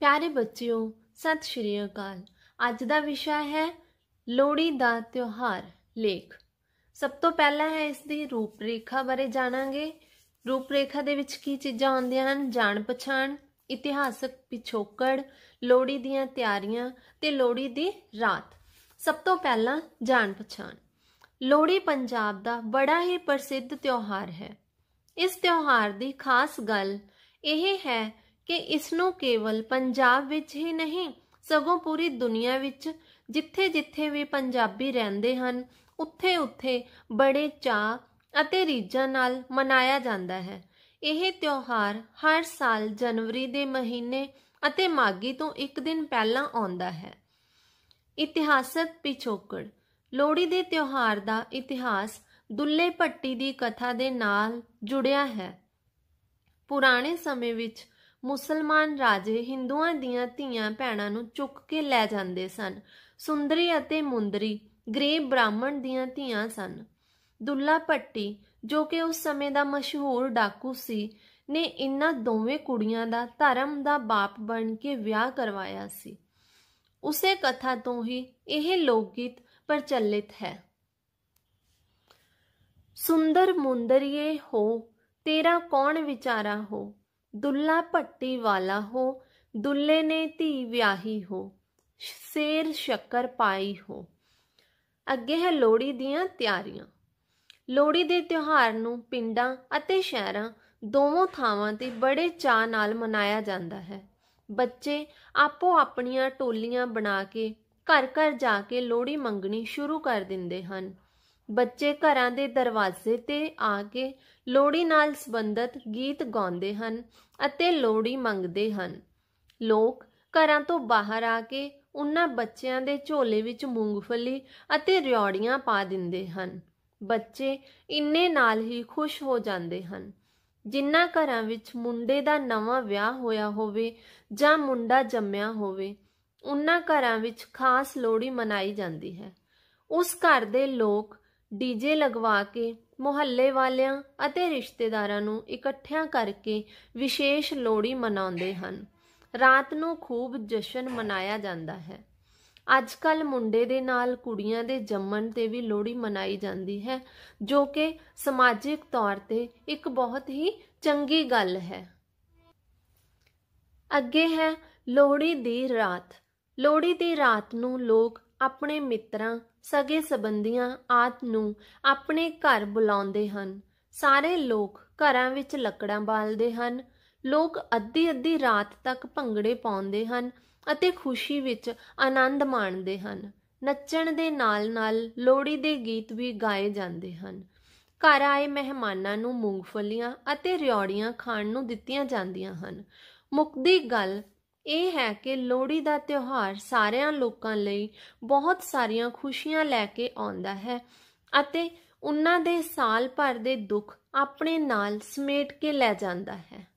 ਪਿਆਰੇ ਬੱਚਿਓ ਸਤਿ ਸ਼੍ਰੀ ਅਕਾਲ ਅੱਜ ਦਾ ਵਿਸ਼ਾ ਹੈ ਲੋਹੜੀ ਦਾ ਤਿਉਹਾਰ ਲੇਖ ਸਭ ਤੋਂ ਪਹਿਲਾਂ ਹੈ ਇਸ ਦੀ ਰੂਪਰੇਖਾ ਬਾਰੇ ਜਾਣਾਂਗੇ ਰੂਪਰੇਖਾ ਦੇ ਵਿੱਚ ਕੀ ਚੀਜ਼ਾਂ ਆਉਂਦੀਆਂ ਹਨ ਜਾਣ ਪਛਾਣ ਇਤਿਹਾਸਕ ਪਿਛੋਕੜ ਲੋਹੜੀ ਦੀਆਂ ਤਿਆਰੀਆਂ ਤੇ ਲੋਹੜੀ ਦੀ ਰਾਤ ਸਭ ਤੋਂ ਪਹਿਲਾਂ ਜਾਣ ਪਛਾਣ ਲੋਹੜੀ ਪੰਜਾਬ ਦਾ ਬੜਾ ਹੀ ਪ੍ਰਸਿੱਧ ਤਿਉਹਾਰ ਹੈ ਇਸ ਤਿਉਹਾਰ ਦੀ ਖਾਸ ਗੱਲ ਇਹ ਹੈ ਕਿ ਇਸ ਨੂੰ ਕੇਵਲ ਪੰਜਾਬ ਵਿੱਚ ਹੀ ਨਹੀਂ ਸਗੋਂ ਪੂਰੀ ਦੁਨੀਆ ਵਿੱਚ ਜਿੱਥੇ-ਜਿੱਥੇ ਵੀ ਪੰਜਾਬੀ ਰਹਿੰਦੇ ਹਨ ਉੱਥੇ-ਉੱਥੇ ਬੜੇ ਚਾਹ ਅਤੇ ਰੀਝਾਂ ਨਾਲ ਮਨਾਇਆ ਜਾਂਦਾ ਹੈ ਇਹ ਤਿਉਹਾਰ ਹਰ ਸਾਲ ਜਨਵਰੀ ਦੇ ਮਹੀਨੇ ਅਤੇ ਮਾਗੀ ਤੋਂ ਇੱਕ ਦਿਨ ਪਹਿਲਾਂ ਆਉਂਦਾ ਹੈ ਇਤਿਹਾਸਕ ਪਿਛੋਕੜ ਲੋਹੜੀ ਦੇ ਤਿਉਹਾਰ ਦਾ ਇਤਿਹਾਸ ਦੁੱਲੇ ਭੱਟੀ ਦੀ ਕਥਾ ਦੇ ਨਾਲ ਜੁੜਿਆ ਹੈ ਪੁਰਾਣੇ ਸਮੇਂ ਵਿੱਚ ਮੁਸਲਮਾਨ ਰਾਜੇ ਹਿੰਦੂਆਂ ਦੀਆਂ ਧੀਆਂ ਭੈਣਾਂ ਨੂੰ ਚੁੱਕ ਕੇ ਲੈ ਜਾਂਦੇ ਸਨ ਸੁੰਦਰੀ ਅਤੇ ਮੁੰਦਰੀ ਗਰੀਬ ਬ੍ਰਾਹਮਣ ਦੀਆਂ ਧੀਆਂ ਸਨ ਦੁੱਲਾ ਪੱਟੀ ਜੋ ਕਿ ਉਸ ਸਮੇਂ ਦਾ ਮਸ਼ਹੂਰ ਡਾਕੂ ਸੀ ਨੇ ਇਨ੍ਹਾਂ ਦੋਵੇਂ ਕੁੜੀਆਂ ਦਾ ਧਰਮ ਦਾ ਬਾਪ ਬਣ ਕੇ ਵਿਆਹ ਕਰਵਾਇਆ ਸੀ ਉਸੇ ਕਥਾ ਤੋਂ ਹੀ ਇਹ ਲੋਕ ਗੀਤ ਪ੍ਰਚਲਿਤ ਹੈ ਸੁੰਦਰ ਮੁੰਦਰੀਏ ਹੋ ਤੇਰਾ ਕੌਣ ਵਿਚਾਰਾ ਹੋ ਦੁੱਲਾ ਭੱਟੀ ਵਾਲਾ ਹੋ ਦੁੱਲੇ ਨੇ ਧੀ ਵਿਆਹੀ ਹੋ ਸੇਰ ਸ਼ੱਕਰ ਪਾਈ ਹੋ ਅੱਗੇ ਹੈ ਲੋਹੜੀ ਦੀਆਂ ਤਿਆਰੀਆਂ ਲੋਹੜੀ ਦੇ ਤਿਉਹਾਰ ਨੂੰ ਪਿੰਡਾਂ ਅਤੇ ਸ਼ਹਿਰਾਂ ਦੋਵਾਂ ਥਾਵਾਂ ਤੇ ਬੜੇ ਚਾਅ ਨਾਲ ਮਨਾਇਆ ਜਾਂਦਾ ਹੈ ਬੱਚੇ ਆਪੋ ਆਪਣੀਆਂ ਟੋਲੀਆਂ ਬਣਾ ਕੇ ਘਰ ਘਰ ਜਾ ਕੇ ਲੋਹੜੀ ਮੰਗਣੀ ਸ਼ੁਰੂ ਕਰ ਦਿੰਦੇ ਹਨ ਬੱਚੇ ਘਰਾਂ ਦੇ ਦਰਵਾਜ਼ੇ ਤੇ ਆ ਕੇ ਲੋਹੜੀ ਨਾਲ ਸੰਬੰਧਿਤ ਗੀਤ ਗਾਉਂਦੇ ਹਨ ਅਤੇ ਲੋੜੀ ਮੰਗਦੇ ਹਨ ਲੋਕ ਘਰਾਂ ਤੋਂ ਬਾਹਰ ਆ ਕੇ ਉਹਨਾਂ ਬੱਚਿਆਂ ਦੇ ਝੋਲੇ ਵਿੱਚ ਮੂੰਗਫਲੀ ਅਤੇ ਰਿਓੜੀਆਂ ਪਾ ਦਿੰਦੇ ਹਨ ਬੱਚੇ ਇੰਨੇ ਨਾਲ ਹੀ ਖੁਸ਼ ਹੋ ਜਾਂਦੇ ਹਨ ਜਿੰਨਾ ਘਰਾਂ ਵਿੱਚ ਮੁੰਡੇ ਦਾ ਨਵਾਂ ਵਿਆਹ ਹੋਇਆ ਹੋਵੇ ਜਾਂ ਮੁੰਡਾ ਜੰਮਿਆ ਹੋਵੇ ਉਹਨਾਂ ਘਰਾਂ ਵਿੱਚ ਖਾਸ ਲੋੜੀ ਮਨਾਈ ਜਾਂਦੀ ਹੈ ਉਸ ਘਰ ਦੇ ਲੋਕ ਡੀਜੇ ਲਗਵਾ ਕੇ ਮੁਹੱਲੇ ਵਾਲਿਆਂ ਅਤੇ ਰਿਸ਼ਤੇਦਾਰਾਂ ਨੂੰ ਇਕੱਠਿਆਂ ਕਰਕੇ ਵਿਸ਼ੇਸ਼ ਲੋਹੜੀ ਮਨਾਉਂਦੇ ਹਨ ਰਾਤ ਨੂੰ ਖੂਬ ਜਸ਼ਨ ਮਨਾਇਆ ਜਾਂਦਾ ਹੈ ਅੱਜਕੱਲ ਮੁੰਡੇ ਦੇ ਨਾਲ ਕੁੜੀਆਂ ਦੇ ਜੰਮਣ ਤੇ ਵੀ ਲੋਹੜੀ ਮਨਾਈ ਜਾਂਦੀ ਹੈ ਜੋ ਕਿ ਸਮਾਜਿਕ ਤੌਰ ਤੇ ਇੱਕ ਬਹੁਤ ਹੀ ਚੰਗੀ ਗੱਲ ਹੈ ਅੱਗੇ ਹੈ ਲੋਹੜੀ ਦੀ ਰਾਤ ਲੋਹੜੀ ਦੀ ਰਾਤ ਨੂੰ ਲੋਕ ਆਪਣੇ ਮਿੱਤਰਾਂ ਸਗੇ ਸਬੰਧੀਆਂ ਆਤ ਨੂੰ ਆਪਣੇ ਘਰ ਬੁਲਾਉਂਦੇ ਹਨ ਸਾਰੇ ਲੋਕ ਘਰਾਂ ਵਿੱਚ ਲੱਕੜਾਂ ਬਾਲਦੇ ਹਨ ਲੋਕ ਅੱਧੀ ਅੱਧੀ ਰਾਤ ਤੱਕ ਭੰਗੜੇ ਪਾਉਂਦੇ ਹਨ ਅਤੇ ਖੁਸ਼ੀ ਵਿੱਚ ਆਨੰਦ ਮਾਣਦੇ ਹਨ ਨੱਚਣ ਦੇ ਨਾਲ-ਨਾਲ ਲੋਹੜੀ ਦੇ ਗੀਤ ਵੀ ਗਾਏ ਜਾਂਦੇ ਹਨ ਘਰ ਆਏ ਮਹਿਮਾਨਾਂ ਨੂੰ ਮੂੰਗਫਲੀਆਂ ਅਤੇ ਰਿਓੜੀਆਂ ਖਾਣ ਨੂੰ ਦਿੱਤੀਆਂ ਜਾਂਦੀਆਂ ਹਨ ਮੁਕਦੀ ਗੱਲ ਇਹ ਹੈ ਕਿ ਲੋਹੜੀ ਦਾ ਤਿਉਹਾਰ ਸਾਰਿਆਂ ਲੋਕਾਂ ਲਈ ਬਹੁਤ ਸਾਰੀਆਂ ਖੁਸ਼ੀਆਂ ਲੈ ਕੇ ਆਉਂਦਾ ਹੈ ਅਤੇ ਉਹਨਾਂ ਦੇ ਸਾਲ ਭਰ ਦੇ ਦੁੱਖ ਆਪਣੇ ਨਾਲ ਸਮੇਟ ਕੇ ਲੈ ਜਾਂਦਾ ਹੈ